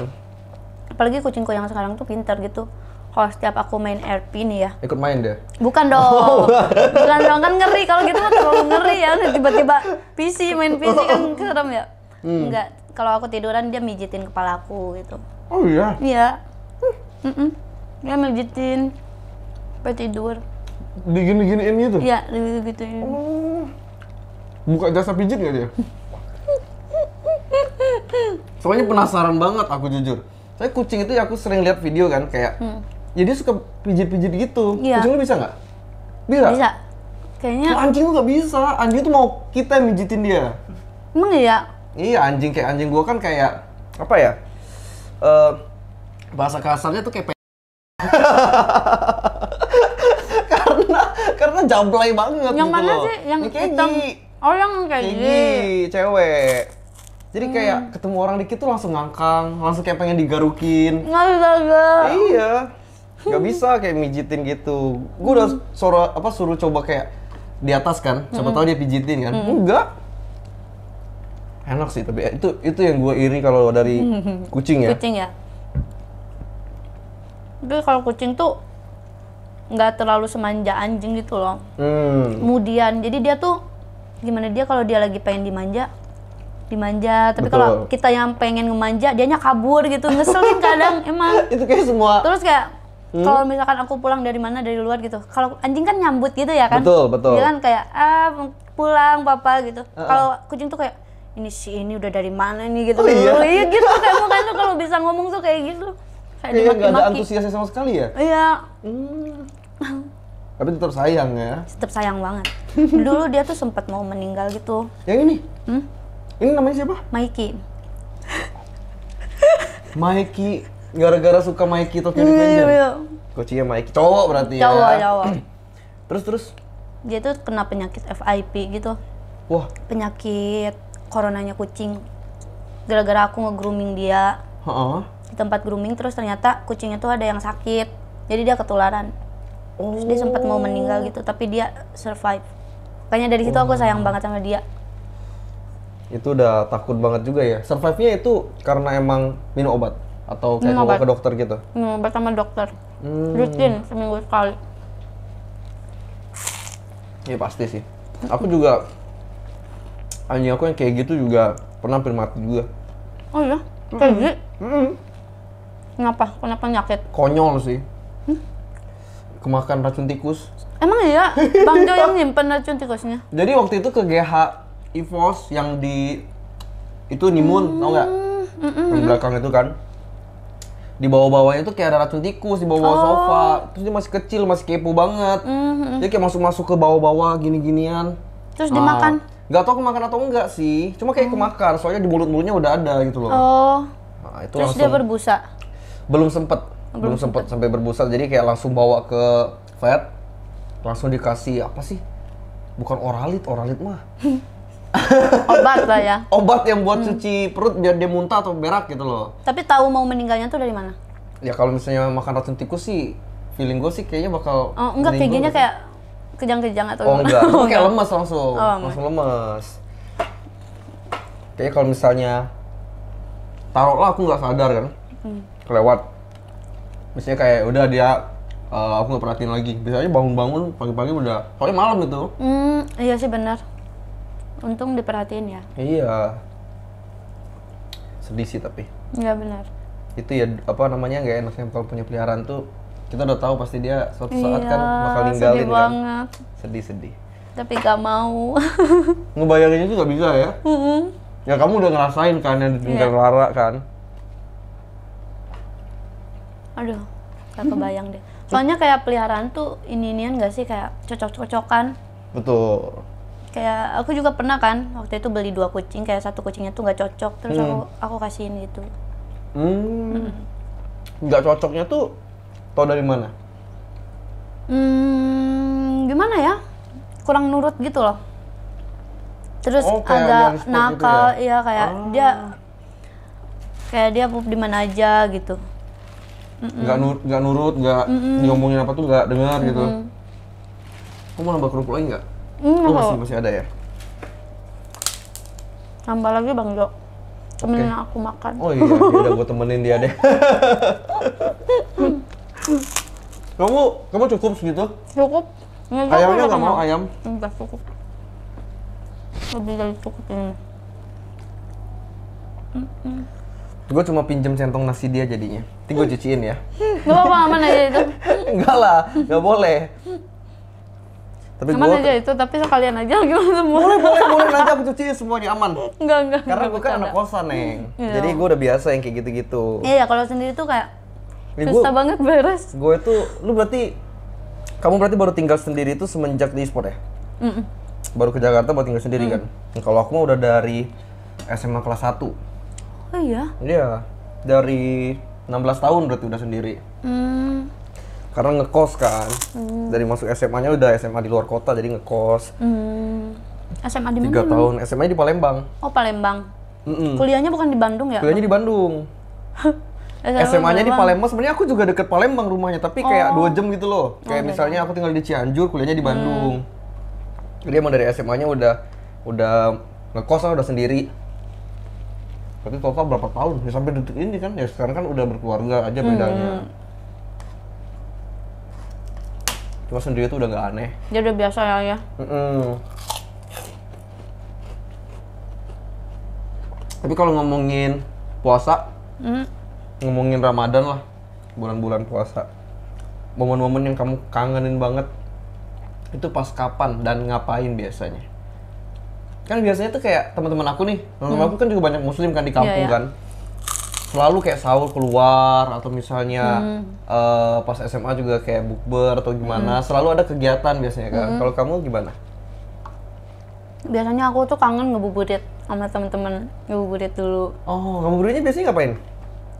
apalagi kucingku yang sekarang tuh pintar gitu kalau setiap aku main RP nih ya. Ikut main deh. Bukan oh. dong. Oh. Bukan dong kan ngeri kalau gitu kan terlalu ngeri ya tiba-tiba PC main PC kan oh. serem ya. Hmm. Enggak, kalau aku tiduran dia mijitin kepala aku gitu. Oh iya. Iya. Mm -mm. Dia mijitin sampai tidur. Digini-giniin gitu? Iya, digini-giniin. Oh. Buka jasa pijit gak dia? Soalnya penasaran banget aku jujur. Saya kucing itu ya, aku sering lihat video kan kayak hmm jadi dia suka pijit-pijit gitu. Iya. Kucing lu bisa nggak? Bisa. Bisa. Kayaknya. Nah, anjing tuh nggak bisa. Anjing tuh mau kita mijitin dia. Emang iya. Iya anjing kayak anjing gua kan kayak apa ya? Uh, bahasa kasarnya tuh kayak *laughs* karena karena jamblay banget yang gitu mana sih yang kayak hitam oh yang kayak gini cewek jadi hmm. kayak ketemu orang dikit tuh langsung ngangkang langsung kayak pengen digarukin Enggak bisa iya nggak *laughs* bisa kayak mijitin gitu gue udah hmm. suruh apa suruh coba kayak di atas kan -hmm. tahu dia pijitin kan enggak hmm. enak sih tapi eh, itu itu yang gue iri kalau dari *laughs* kucing ya kucing ya tapi kalau kucing tuh nggak terlalu semanja anjing gitu loh hmm. kemudian jadi dia tuh gimana dia kalau dia lagi pengen dimanja dimanja tapi kalau kita yang pengen ngemanja dianya kabur gitu ngeselin kadang *laughs* emang itu kayak semua terus kayak Hmm? Kalau misalkan aku pulang dari mana dari luar gitu, kalau anjing kan nyambut gitu ya kan? Betul betul. Bilang kayak ah pulang papa gitu. Uh-uh. Kalau kucing tuh kayak ini si ini udah dari mana nih gitu. Oh, iya? iya gitu kayak tuh kalau bisa ngomong tuh kayak gitu. Kayak eh, nggak ada antusiasnya sama sekali ya? Iya. Hmm. Tapi tetap sayang ya. Tetap sayang banget. Dulu dia tuh sempat mau meninggal gitu. Yang ini? Hmm? Ini namanya siapa? Mikey. Mikey gara-gara suka Mikey Tokyo jadi Revenger iya. iya, iya. coachnya Mikey cowok berarti cowok, ya cowok cowok *clears throat* terus terus dia tuh kena penyakit FIP gitu wah penyakit coronanya kucing gara-gara aku nge-grooming dia di tempat grooming terus ternyata kucingnya tuh ada yang sakit jadi dia ketularan oh. terus dia sempat mau meninggal gitu tapi dia survive makanya dari situ oh. aku sayang banget sama dia itu udah takut banget juga ya survive-nya itu karena emang minum obat atau kayak ke dokter gitu? Mau obat sama dokter. Hmm. Rutin seminggu sekali. Iya pasti sih. Aku juga anjing aku yang kayak gitu juga pernah hampir mati juga. Oh iya? Hmm. Kayak mm gitu? Mm -mm. Kenapa? Kenapa penyakit? Konyol sih. Hmm? Kemakan racun tikus. Emang iya? Bang Jo yang *laughs* nyimpen racun tikusnya? Jadi waktu itu ke GH EVOS yang di... Itu Nimun, hmm. tau nggak? Mm -mm. Yang belakang itu kan di bawah-bawahnya tuh kayak ada racun tikus di bawah oh. sofa terus dia masih kecil masih kepo banget mm-hmm. dia kayak masuk-masuk ke bawah-bawah gini-ginian terus nah, dimakan nggak tau kemakan atau enggak sih cuma kayak mm. kemakan soalnya di mulut-mulutnya udah ada gitu loh oh nah, itu terus langsung, dia berbusa belum sempet belum, belum sempet sampai berbusa jadi kayak langsung bawa ke vet langsung dikasih apa sih bukan oralit oralit mah *laughs* *laughs* obat lah ya. Obat yang buat hmm. cuci perut biar dia muntah atau berak gitu loh. Tapi tahu mau meninggalnya tuh dari mana? Ya kalau misalnya makan racun tikus sih, feeling gue sih kayaknya bakal. Oh enggak, kayaknya kayak kejang-kejang atau. Oh enggak, *laughs* oh, kayak lemas langsung, oh, langsung lemas. Kayaknya kalau misalnya taruhlah aku nggak sadar kan, hmm. kelewat. Misalnya kayak udah dia Uh, aku nggak perhatiin lagi. Biasanya bangun-bangun pagi-pagi udah, pokoknya malam itu. Hmm, iya sih benar untung diperhatiin ya iya sedih sih tapi nggak benar itu ya apa namanya nggak enaknya kalau punya peliharaan tuh kita udah tahu pasti dia suatu saat kan iya, bakal ninggalin sedih kan sedih sedih tapi gak mau *laughs* ngebayanginnya tuh gak bisa ya mm -hmm. ya kamu udah ngerasain kan yang iya. ditinggal yeah. Lara kan aduh gak kebayang deh *laughs* soalnya kayak peliharaan tuh ini inian gak sih kayak cocok cocokan betul kayak aku juga pernah kan waktu itu beli dua kucing kayak satu kucingnya tuh nggak cocok terus hmm. aku aku kasihin gitu nggak hmm. cocoknya tuh tau dari mana hmm gimana ya kurang nurut gitu loh terus oh, agak gitu nakal gitu ya? ya kayak ah. dia kayak dia pup di mana aja gitu nggak nur nurut nggak mm diomongin apa tuh nggak dengar gitu kamu mau nambah kerupuk lagi nggak Mm, oh, masih, masih ada ya? Tambah lagi Bang Jo. Temenin okay. aku makan. Oh iya, udah gue temenin dia deh. *laughs* kamu kamu cukup segitu? Cukup. Ini Ayamnya nggak mau ayam? Enggak cukup. Lebih dari cukup ini. Gue cuma pinjem centong nasi dia jadinya. Nanti cuciin ya. Gak apa-apa, aman aja itu. Enggak *laughs* lah, gak boleh tapi aman gua, aja itu tapi sekalian aja *laughs* gimana semua boleh boleh boleh nanti aku cuciin semuanya aman enggak enggak karena gue kan anak kosan neng hmm. Iya. jadi gue udah biasa yang kayak gitu gitu iya kalau sendiri tuh kayak Nih, susah gua, banget beres gue itu lu berarti kamu berarti baru tinggal sendiri itu semenjak di e-sport ya mm -mm. baru ke Jakarta baru tinggal sendiri mm. kan nah, kalau aku mah udah dari SMA kelas 1 oh iya iya dari 16 tahun berarti udah sendiri mm karena ngekos kan hmm. dari masuk SMA-nya udah SMA di luar kota jadi ngekos hmm. SMA di mana tiga tahun SMA di Palembang oh Palembang Mm-mm. kuliahnya bukan di Bandung ya kuliahnya di Bandung SMA-nya *laughs* di Palembang sebenarnya aku juga deket Palembang rumahnya tapi kayak oh. dua jam gitu loh oh, kayak okay. misalnya aku tinggal di Cianjur kuliahnya di hmm. Bandung hmm. jadi emang dari SMA-nya udah udah ngekos lah udah sendiri tapi total berapa tahun ya sampai detik ini kan ya sekarang kan udah berkeluarga aja bedanya hmm cuma sendiri tuh udah gak aneh dia udah biasa ya ya mm -mm. tapi kalau ngomongin puasa mm. ngomongin ramadan lah bulan-bulan puasa momen-momen yang kamu kangenin banget itu pas kapan dan ngapain biasanya kan biasanya tuh kayak teman-teman aku nih teman-teman mm. aku kan juga banyak muslim kan di kampung yeah, yeah. kan selalu kayak sahur keluar atau misalnya hmm. uh, pas SMA juga kayak bukber atau gimana hmm. selalu ada kegiatan biasanya kan hmm. kalau kamu gimana biasanya aku tuh kangen ngebuburit sama temen-temen ngebuburit dulu oh ngebuburitnya biasanya ngapain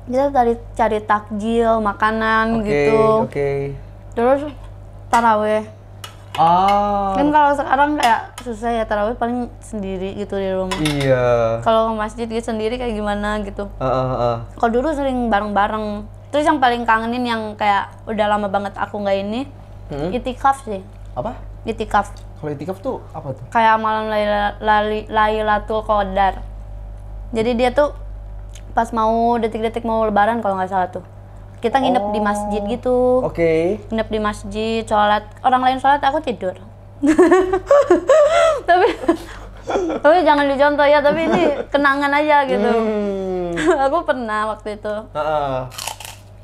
kita cari cari takjil makanan okay, gitu okay. terus taraweh Oh. Kan kalau sekarang kayak susah ya tarawih paling sendiri gitu di rumah. Iya. Kalau ke masjid gitu sendiri kayak gimana gitu. Uh, uh, uh. Kalau dulu sering bareng-bareng. Terus yang paling kangenin yang kayak udah lama banget aku nggak ini, hmm? itikaf sih. Apa? Itikaf. Kalau itikaf tuh apa tuh? Kayak malam Lailatul Qadar. Jadi dia tuh pas mau detik-detik mau lebaran kalau nggak salah tuh kita nginep oh. di masjid gitu oke okay. nginep di masjid sholat orang lain sholat aku tidur *laughs* tapi tapi jangan dicontoh ya tapi ini *laughs* kenangan aja gitu hmm. *laughs* aku pernah waktu itu uh -uh.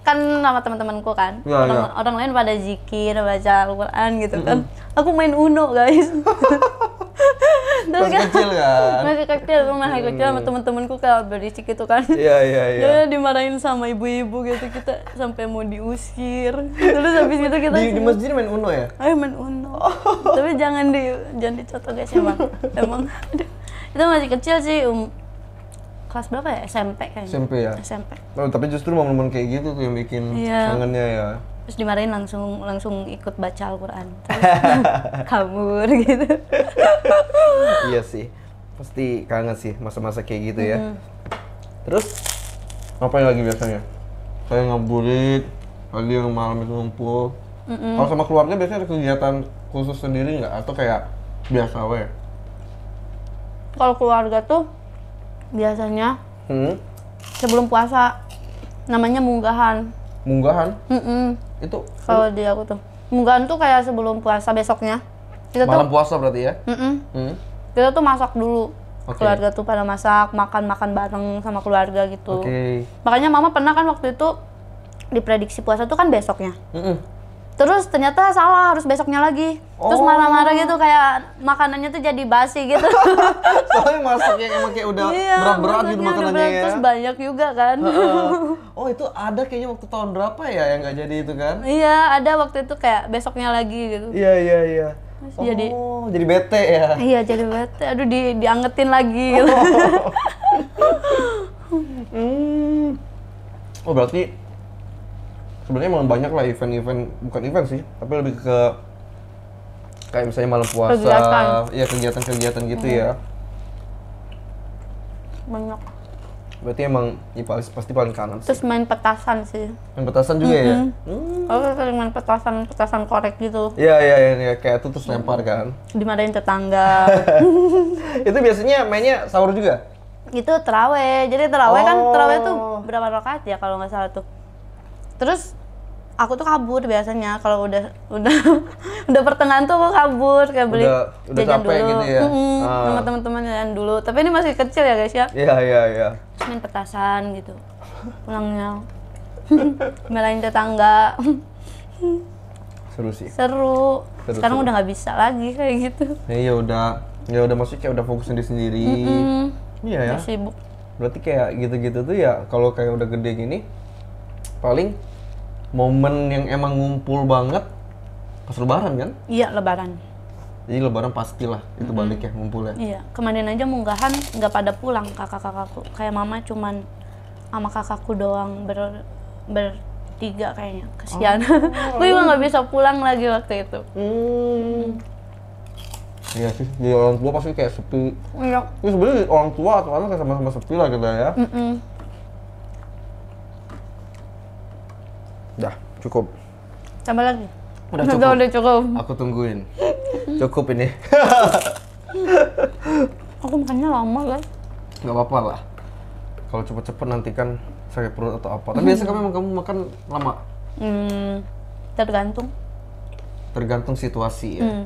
kan sama teman-temanku kan ya, orang, ya. orang lain pada zikir baca Al-Quran gitu hmm. kan aku main Uno guys *laughs* Terus masih kan, kecil kan? *laughs* Masih kecil, aku masih hmm. kecil sama temen-temenku kayak berisik gitu kan Iya, iya, *laughs* iya Dia dimarahin sama ibu-ibu gitu, kita sampai mau diusir Terus habis itu kita Di, di masjid main Uno ya? Ayo eh, main Uno oh. Tapi jangan di, jangan dicontoh guys ya, emang Emang Itu masih kecil sih, um, kelas berapa ya? SMP kayaknya SMP ya? SMP oh, Tapi justru momen-momen kayak gitu tuh yang bikin yeah. kangennya ya terus dimarahin langsung langsung ikut baca Al-Quran *laughs* *laughs* kabur gitu *laughs* iya sih pasti kangen sih masa-masa kayak gitu ya terus apa yang lagi biasanya saya ngaburit lagi yang malam itu ngumpul mm hmm kalau sama keluarga biasanya ada kegiatan khusus sendiri nggak atau kayak biasa we kalau keluarga tuh biasanya hmm? sebelum puasa namanya munggahan munggahan mm -mm itu kalau dia aku tuh mungkin tuh kayak sebelum puasa besoknya kita malam tuh, puasa berarti ya mm -mm. Mm. kita tuh masak dulu okay. keluarga tuh pada masak makan makan bareng sama keluarga gitu okay. makanya mama pernah kan waktu itu diprediksi puasa tuh kan besoknya mm -mm. Terus ternyata salah, harus besoknya lagi. Terus oh. marah-marah gitu kayak makanannya tuh jadi basi gitu. *laughs* Soalnya masaknya emang kayak udah iya, berat-berat gitu makanannya berat, ya. Terus banyak juga kan. *laughs* oh itu ada kayaknya waktu tahun berapa ya yang nggak jadi itu kan? Iya ada waktu itu kayak besoknya lagi gitu. Iya iya iya. oh, jadi jadi bete ya? Iya jadi bete. Aduh di diangetin lagi. Gitu. Oh. *laughs* hmm. oh berarti sebenarnya emang banyak lah event-event bukan event sih tapi lebih ke kayak misalnya malam puasa kegiatan. ya kegiatan-kegiatan gitu ya. hmm. ya banyak berarti emang ya, pasti paling kanan sih. terus main petasan sih main petasan juga mm -hmm. ya hmm. sering main petasan petasan korek gitu iya iya iya ya. kayak itu terus lempar kan dimarahin tetangga *laughs* itu biasanya mainnya sahur juga itu teraweh jadi teraweh kan, oh. kan teraweh tuh berapa rakaat ya kalau nggak salah tuh terus aku tuh kabur biasanya kalau udah udah *laughs* udah pertengahan tuh aku kabur kayak beli udah, udah jajan dulu gitu ya? hmm, ah. sama teman-teman jajan dulu tapi ini masih kecil ya guys ya iya iya iya main petasan gitu pulangnya melain *laughs* tetangga seru sih seru, seru sekarang seru. udah nggak bisa lagi kayak gitu iya udah ya udah maksudnya kayak udah fokus sendiri sendiri mm -mm. iya ya sibuk berarti kayak gitu-gitu tuh ya kalau kayak udah gede gini paling momen yang emang ngumpul banget pas lebaran kan? Iya, lebaran. Jadi lebaran pastilah itu mm-hmm. balik ya ngumpul ya. Iya, kemarin aja munggahan nggak pada pulang kakak-kakakku. Kayak mama cuman sama kakakku doang ber bertiga kayaknya. Kesian. Oh. Gue *laughs* juga nggak bisa pulang lagi waktu itu. Hmm. Iya sih, jadi orang tua pasti kayak sepi. Iya. Ini sebenarnya orang tua atau anak sama-sama sepi lah gitu ya. Mm -mm. Dah, cukup. Tambah lagi. Udah cukup. Udah, udah cukup. Aku tungguin. *laughs* Cukup ini. *laughs* Aku makannya lama, guys. Gak apa-apa lah. Kalau cepet-cepet nanti kan sakit perut atau apa. Tapi biasanya kamu kamu makan lama. Hmm, tergantung. Tergantung situasi ya. Hmm.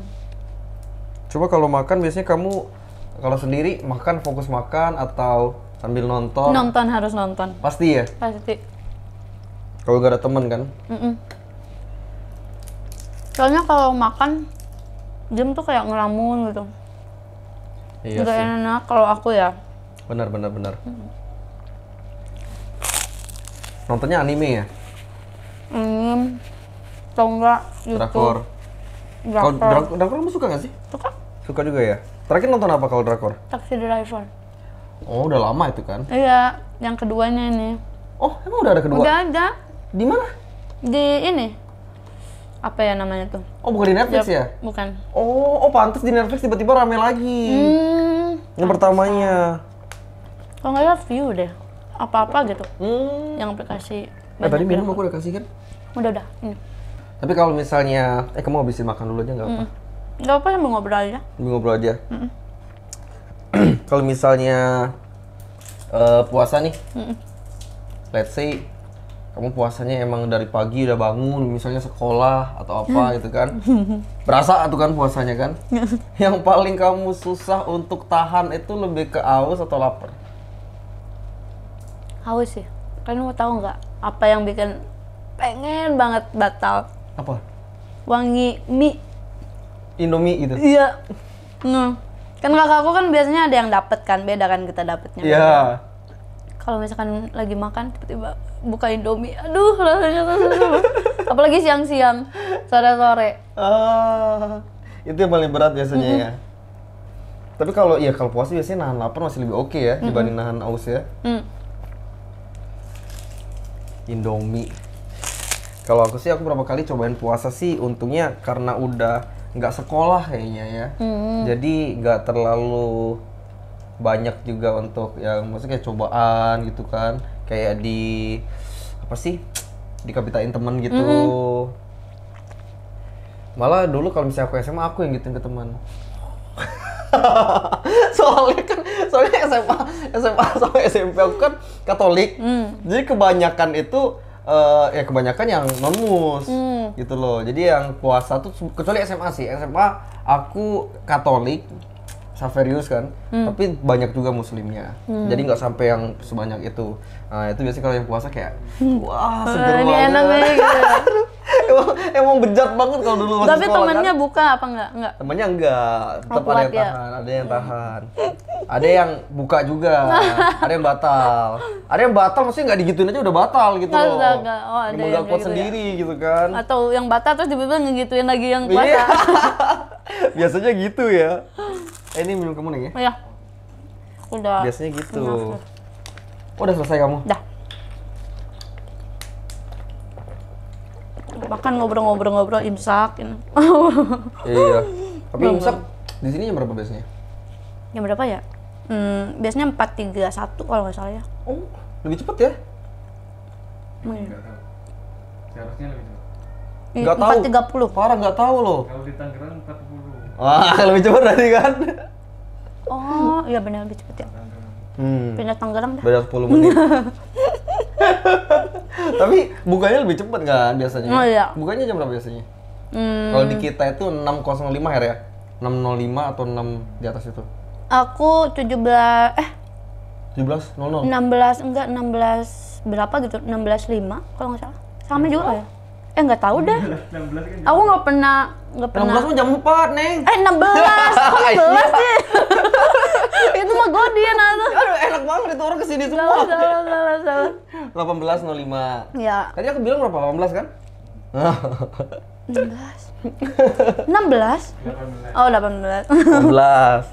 Coba kalau makan biasanya kamu kalau sendiri makan fokus makan atau sambil nonton. Nonton harus nonton. Pasti ya. Pasti kalau gak ada temen kan? Mm -mm. Soalnya kalau makan jam tuh kayak ngelamun gitu. Iya gak sih. enak kalau aku ya. Benar benar benar. Mm. Nontonnya anime ya? mm, Atau enggak YouTube. Drakor. Drakor. drakor kamu suka gak sih? Suka. Suka juga ya? Terakhir nonton apa kalau drakor? Taxi Driver. Oh, udah lama itu kan? Iya, yang keduanya ini. Oh, emang udah ada kedua? Udah ada. Di mana? Di ini. Apa ya namanya tuh? Oh, bukan di Netflix ya? ya? Bukan. Oh, oh pantas di Netflix tiba-tiba rame lagi. Hmm, yang pertamanya. Kalau nggak ya view deh. Apa-apa gitu. Hmm. Yang aplikasi. Eh, tadi minum aku udah kasih kan? Udah, udah. Ini. Tapi kalau misalnya, eh kamu habisin makan dulu aja nggak apa? Mm. Nggak apa, mau ngobrol aja. Mau ngobrol aja. *clears throat* kalau misalnya uh, puasa nih, mm -mm. let's say kamu puasanya emang dari pagi udah bangun misalnya sekolah atau apa *laughs* gitu kan berasa tuh kan puasanya kan *laughs* yang paling kamu susah untuk tahan itu lebih ke aus atau lapar haus sih ya. kalian mau tahu nggak apa yang bikin pengen banget batal apa wangi mie indomie gitu iya nah kan kakakku kan biasanya ada yang dapat kan beda kan kita dapetnya. iya kalau misalkan lagi makan tiba-tiba buka Indomie. Aduh, rasanya *laughs* apalagi siang-siang, sore-sore. Oh, itu yang paling berat biasanya ya. Tapi kalau ya kalau puasa biasanya nahan lapar masih lebih oke ya dibanding nahan aus ya. Mm. Indomie. Kalau aku sih aku berapa kali cobain puasa sih untungnya karena udah nggak sekolah kayaknya ya. Mm -hmm. Jadi nggak terlalu banyak juga untuk yang maksudnya cobaan gitu kan kayak di apa sih dikapitain temen gitu mm-hmm. malah dulu kalau misalnya aku SMA aku yang gituin ke teman *laughs* soalnya kan soalnya SMA SMA sama SMP aku kan Katolik mm. jadi kebanyakan itu uh, ya kebanyakan yang nonmus mm. gitu loh jadi yang puasa tuh kecuali SMA sih SMA aku Katolik Saverius kan, hmm. tapi banyak juga muslimnya. Hmm. Jadi nggak sampai yang sebanyak itu. Nah, itu biasanya kalau yang puasa kayak hmm. wah seger banget. Enak *laughs* gitu. emang, emang bejat banget kalau dulu masih Tapi sekolah, temennya kan? buka apa enggak? Enggak. Temannya enggak. Tetap ada yang ya? tahan, ada yang tahan. ada yang buka juga, *laughs* ada yang batal. Ada yang batal maksudnya nggak digituin aja udah batal gitu kan loh. Enggak, enggak. Oh, ada yang, yang kuat gitu ya. sendiri ya? gitu kan. Atau yang batal terus tiba-tiba ngegituin lagi yang puasa. *laughs* Iya. Biasanya gitu ya. Eh ini minum kemuning ya? Iya. Udah. Biasanya gitu. Udah. Oh, udah selesai kamu? Udah. Makan ngobrol-ngobrol-ngobrol imsak. ini. Gitu. iya. iya. *laughs* Tapi Belum. imsak di sini jam berapa biasanya? Jam berapa ya? Hmm, biasanya 431 kalau nggak salah ya. Oh, lebih cepat ya? Hmm. Enggak tahu. Seharusnya lebih cepat. Enggak iya, tahu. 430. Parah enggak tahu loh. Kalau di Tangerang 40 Wah, *laughs* lebih cepat tadi kan? Oh, iya benar lebih cepat ya. Hmm. Pindah Tangerang dah. Beda 10 menit. *laughs* Tapi bukanya lebih cepat kan biasanya? Oh iya. Bukanya jam berapa biasanya? Hmm. Kalau di kita itu 6.05 her ya? 6.05 atau 6 di atas itu? Aku 17 eh 17.00. 16 enggak 16 berapa gitu? 16.5 kalau enggak salah. Sama hmm. juga lah ya? eh nggak tahu deh. Kan aku nggak pernah nggak pernah 16 mah jam 4, Neng eh belas *laughs* kok iya. belas sih *laughs* itu mah godian atau aduh enak banget itu orang kesini semua salah salah salah salah 18.05 ya tadi aku bilang berapa belas kan belas enam belas oh delapan belas 18 belas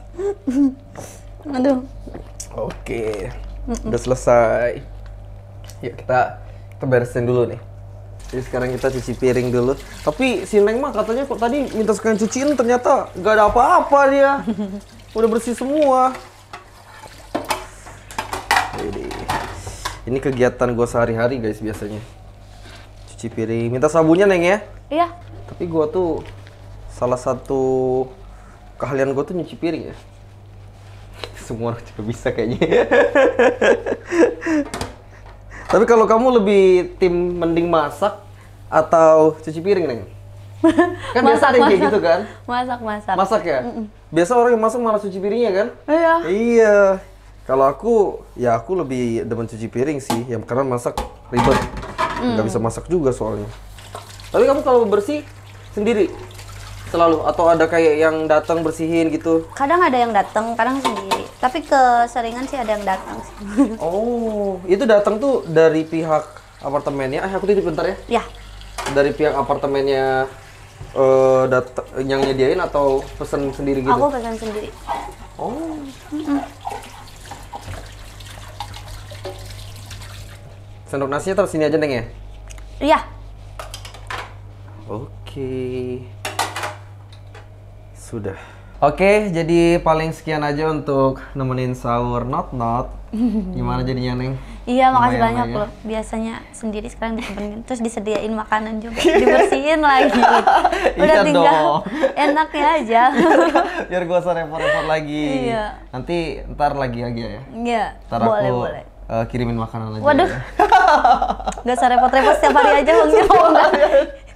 *laughs* aduh oke udah selesai yuk kita kita beresin dulu nih jadi sekarang kita cuci piring dulu. Tapi si Neng mah katanya kok tadi minta sekalian cuciin ternyata gak ada apa-apa dia. *laughs* Udah bersih semua. Jadi, ini kegiatan gue sehari-hari guys biasanya. Cuci piring. Minta sabunnya Neng ya? Iya. Tapi gue tuh salah satu keahlian gue tuh nyuci piring ya. *laughs* Semua orang juga bisa kayaknya. *laughs* Tapi kalau kamu lebih tim mending masak atau cuci piring neng? *laughs* kan masak, biasa kayak gitu kan? Masak masak. Masak ya. Biasa orang yang masak malah cuci piringnya kan? Iya. Iya. Kalau aku ya aku lebih demen cuci piring sih, yang karena masak ribet, mm. nggak bisa masak juga soalnya. Tapi kamu kalau bersih sendiri selalu atau ada kayak yang datang bersihin gitu? Kadang ada yang datang, kadang sendiri. Tapi keseringan sih ada yang datang sih. Oh, itu datang tuh dari pihak apartemennya. Ah, aku titip bentar ya. Ya dari pihak apartemennya uh, dat- yang nyediain atau pesen sendiri gitu? Aku pesen sendiri. Oh. Mm-hmm. Sendok nasinya taruh sini aja neng ya? Iya. Oke. Sudah. Oke, jadi paling sekian aja untuk nemenin sahur not not. *laughs* Gimana jadinya neng? Iya, makasih banyak loh. Biasanya sendiri sekarang ditemenin, terus disediain makanan juga, dibersihin *laughs* lagi. Iya Udah iya tinggal dong. enaknya aja. *laughs* Biar gua usah repot-repot lagi. Iya. Nanti ntar lagi aja ya. Iya. Ntar boleh, aku boleh. Uh, kirimin makanan lagi. Waduh. Ya. *laughs* Gak usah repot-repot setiap hari aja mungkin.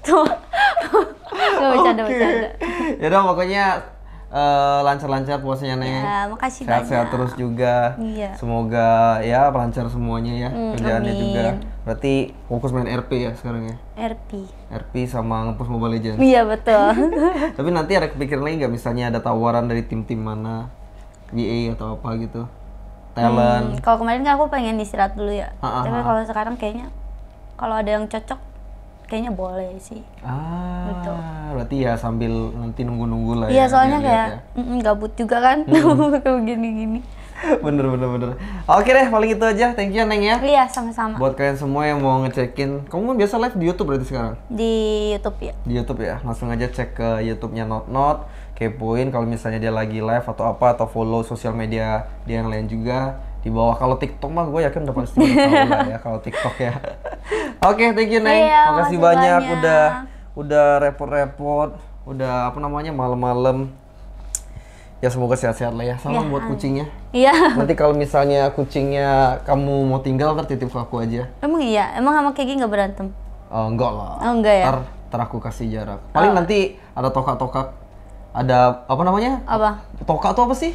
Tuh. Gak bercanda-bercanda. Ya dong, pokoknya uh, lancar-lancar puasanya Neng. Ya, makasih sehat, banyak. Sehat terus juga. Iya. Semoga ya lancar semuanya ya mm, kerjaannya amin. juga. Berarti fokus main RP ya sekarang ya. RP. RP sama ngepus Mobile Legends. Iya betul. *laughs* Tapi nanti ada kepikiran lagi nggak misalnya ada tawaran dari tim-tim mana, VA atau apa gitu, talent. Hmm, kalau kemarin kan aku pengen istirahat dulu ya. Ha -ha. Tapi kalau sekarang kayaknya kalau ada yang cocok kayaknya boleh sih. Ah, gitu. berarti ya sambil nanti nunggu-nunggu lah. Iya, ya, soalnya kayak ya. gabut juga kan, mm. *laughs* gini-gini. *laughs* bener bener bener. Oke deh, paling itu aja. Thank you ya, Neng ya. Iya, sama-sama. Buat kalian semua yang mau ngecekin, kamu kan biasa live di YouTube berarti sekarang? Di YouTube ya. Di YouTube ya. Langsung aja cek ke YouTube-nya Not Not, kepoin kalau misalnya dia lagi live atau apa atau follow sosial media dia yang lain juga di bawah. Kalau TikTok mah gue yakin udah pasti udah tahu lah ya *laughs* kalau TikTok ya. Oke, okay, thank you Neng. Iya, Makasih banyak. banyak udah udah repot-repot, udah apa namanya malam-malam. Ya semoga sehat-sehat lah ya. Salam ya, buat kucingnya. Iya. Nanti kalau misalnya kucingnya kamu mau tinggal ntar titip ke aku aja. Emang iya, emang sama Kiki nggak berantem? Oh, enggak lah. Oh, enggak ya. Ntar, ntar aku kasih jarak. Paling oh. nanti ada toka-toka, ada apa namanya? Apa? Toka tuh apa sih?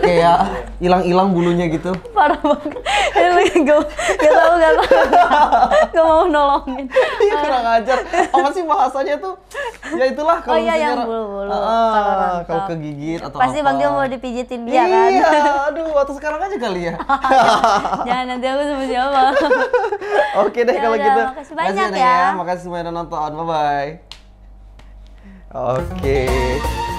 kayak hilang-hilang bulunya gitu parah banget gue gak tau gak tau gak mau nolongin iya kurang ajar apa sih bahasanya tuh ya itulah kalau oh, iya, yang bulu-bulu ah, kalau kegigit atau pasti apa. bang dia mau dipijitin dia kan iya aduh atau sekarang aja kali ya *laughs* jangan nanti aku sama siapa oke deh kalau gitu makasih banyak ya. ya makasih udah nonton bye bye oke okay.